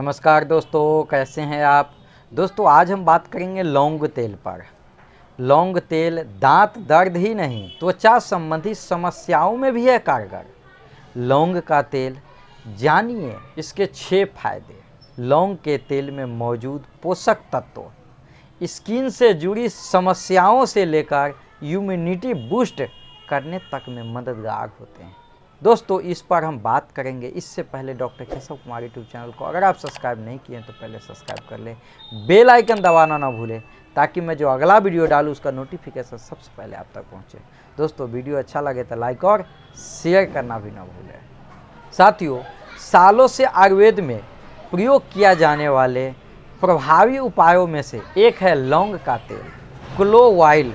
नमस्कार दोस्तों कैसे हैं आप दोस्तों आज हम बात करेंगे लौंग तेल पर लौंग तेल दांत दर्द ही नहीं त्वचा संबंधी समस्याओं में भी है कारगर लौंग का तेल जानिए इसके छः फायदे लौंग के तेल में मौजूद पोषक तत्व स्किन से जुड़ी समस्याओं से लेकर यूमिनिटी बूस्ट करने तक में मददगार होते हैं दोस्तों इस पर हम बात करेंगे इससे पहले doctor Keshav Kumar YouTube channel को अगर आप सब्सक्राइब नहीं किए तो पहले सब्सक्राइब कर लें बेल आइकन दबाना ना भूलें ताकि मैं जो अगला वीडियो डालूँ उसका नोटिफिकेशन सबसे पहले आप तक पहुँचे दोस्तों वीडियो अच्छा लगे तो लाइक और शेयर करना भी ना भूलें साथियों सालों से आयुर्वेद में प्रयोग किया जाने वाले प्रभावी उपायों में से एक है लौंग का तेल क्लोवाइल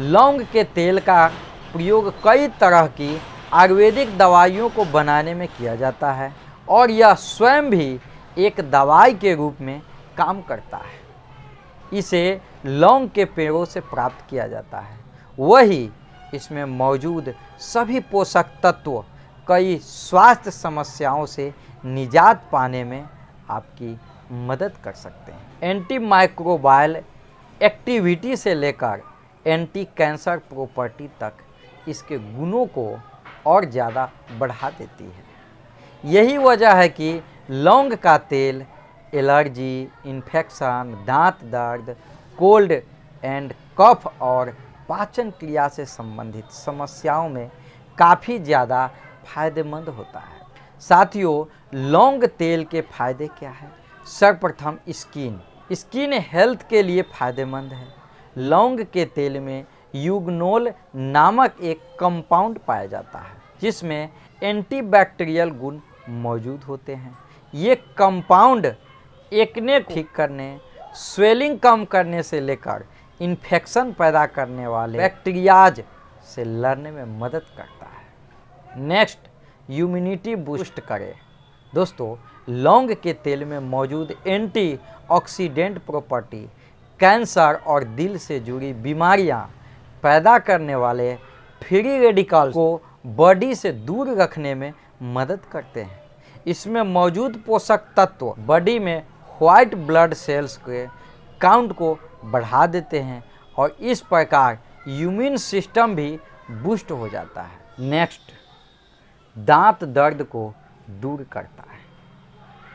लौंग के तेल का प्रयोग कई तरह की आयुर्वेदिक दवाइयों को बनाने में किया जाता है और यह स्वयं भी एक दवाई के रूप में काम करता है इसे लौंग के पेड़ों से प्राप्त किया जाता है वही इसमें मौजूद सभी पोषक तत्व कई स्वास्थ्य समस्याओं से निजात पाने में आपकी मदद कर सकते हैं एंटी माइक्रोबायल एक्टिविटी से लेकर एंटी कैंसर प्रॉपर्टी तक इसके गुणों को और ज़्यादा बढ़ा देती है यही वजह है कि लौंग का तेल एलर्जी इन्फेक्शन दांत दर्द कोल्ड एंड कफ और पाचन क्रिया से संबंधित समस्याओं में काफ़ी ज़्यादा फायदेमंद होता है साथियों लौंग तेल के फायदे क्या है सर्वप्रथम स्किन स्किन हेल्थ के लिए फायदेमंद है लौंग के तेल में यूगनोल नामक एक कंपाउंड पाया जाता है जिसमें एंटीबैक्टीरियल गुण मौजूद होते हैं ये कंपाउंड एकने ठीक करने स्वेलिंग कम करने से लेकर इन्फेक्शन पैदा करने वाले बैक्टीरियाज से लड़ने में मदद करता है नेक्स्ट यूमिनिटी बूस्ट करें दोस्तों लौंग के तेल में मौजूद एंटी ऑक्सीडेंट प्रॉपर्टी कैंसर और दिल से जुड़ी बीमारियां पैदा करने वाले फ्री रेडिकल को बॉडी से दूर रखने में मदद करते हैं इसमें मौजूद पोषक तत्व बॉडी में व्हाइट ब्लड सेल्स के काउंट को बढ़ा देते हैं और इस प्रकार यूम्यून सिस्टम भी बूस्ट हो जाता है नेक्स्ट दांत दर्द को दूर करता है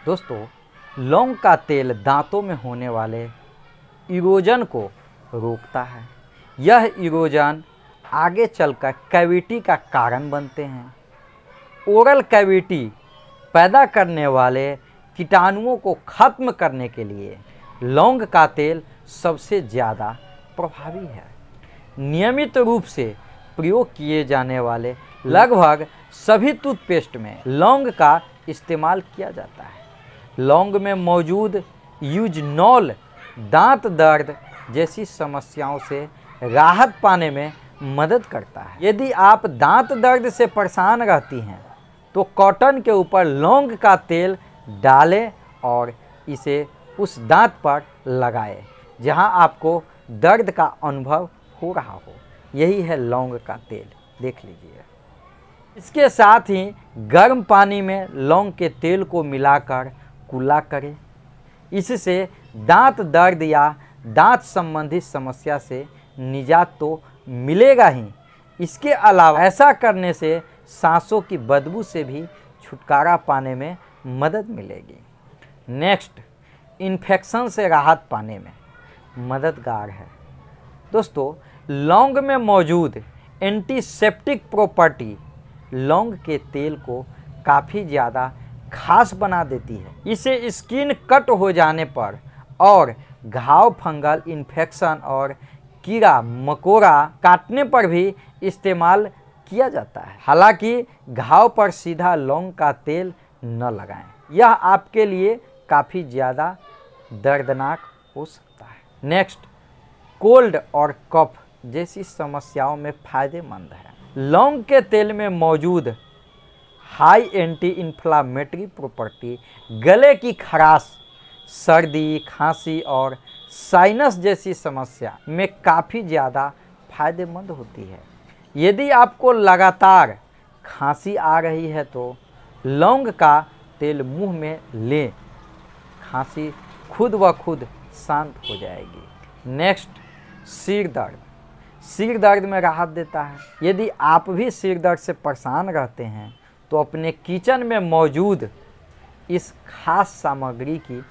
दोस्तों लौंग का तेल दांतों में होने वाले इरोजन को रोकता है यह इरोजन आगे चलकर कैविटी का कारण बनते हैं ओरल कैविटी पैदा करने वाले कीटाणुओं को ख़त्म करने के लिए लौंग का तेल सबसे ज़्यादा प्रभावी है नियमित रूप से प्रयोग किए जाने वाले लगभग सभी टूथपेस्ट में लौंग का इस्तेमाल किया जाता है लौंग में मौजूद यूजनॉल दांत दर्द जैसी समस्याओं से राहत पाने में मदद करता है यदि आप दांत दर्द से परेशान रहती हैं तो कॉटन के ऊपर लौंग का तेल डालें और इसे उस दांत पर लगाएं जहां आपको दर्द का अनुभव हो रहा हो यही है लौंग का तेल देख लीजिए इसके साथ ही गर्म पानी में लौंग के तेल को मिलाकर कुला करें इससे दांत दर्द या दांत संबंधी समस्या से निजात तो मिलेगा ही इसके अलावा ऐसा करने से सांसों की बदबू से भी छुटकारा पाने में मदद मिलेगी नेक्स्ट इन्फेक्शन से राहत पाने में मददगार है दोस्तों लौंग में मौजूद एंटीसेप्टिक प्रॉपर्टी लौंग के तेल को काफ़ी ज़्यादा खास बना देती है इसे स्किन कट हो जाने पर और घाव फंगल इन्फेक्शन और कीड़ा मकोड़ा काटने पर भी इस्तेमाल किया जाता है हालांकि घाव पर सीधा लौंग का तेल न लगाएं यह आपके लिए काफ़ी ज़्यादा दर्दनाक हो सकता है नेक्स्ट कोल्ड और कफ जैसी समस्याओं में फायदेमंद है लौंग के तेल में मौजूद हाई एंटी इन्फ्लामेटरी प्रॉपर्टी गले की खराश सर्दी खांसी और साइनस जैसी समस्या में काफ़ी ज़्यादा फायदेमंद होती है यदि आपको लगातार खांसी आ रही है तो लौंग का तेल मुंह में लें खांसी खुद ब खुद शांत हो जाएगी नेक्स्ट सिर दर्द सिर दर्द में राहत देता है यदि आप भी सिर दर्द से परेशान रहते हैं तो अपने किचन में मौजूद इस खास सामग्री की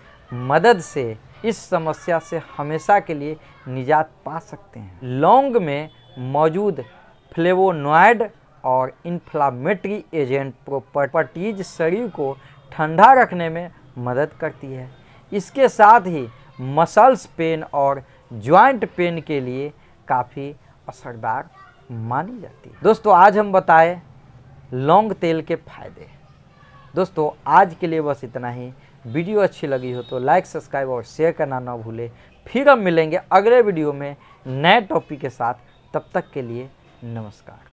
मदद से इस समस्या से हमेशा के लिए निजात पा सकते हैं लौंग में मौजूद फ्लेवोनॉइड और इन्फ्लामेटरी एजेंट प्रॉपर्टीज शरीर को ठंडा रखने में मदद करती है इसके साथ ही मसल्स पेन और जॉइंट पेन के लिए काफ़ी असरदार मानी जाती है दोस्तों आज हम बताएं लौंग तेल के फायदे दोस्तों आज के लिए बस इतना ही वीडियो अच्छी लगी हो तो लाइक सब्सक्राइब और शेयर करना ना भूले फिर हम मिलेंगे अगले वीडियो में नए टॉपिक के साथ तब तक के लिए नमस्कार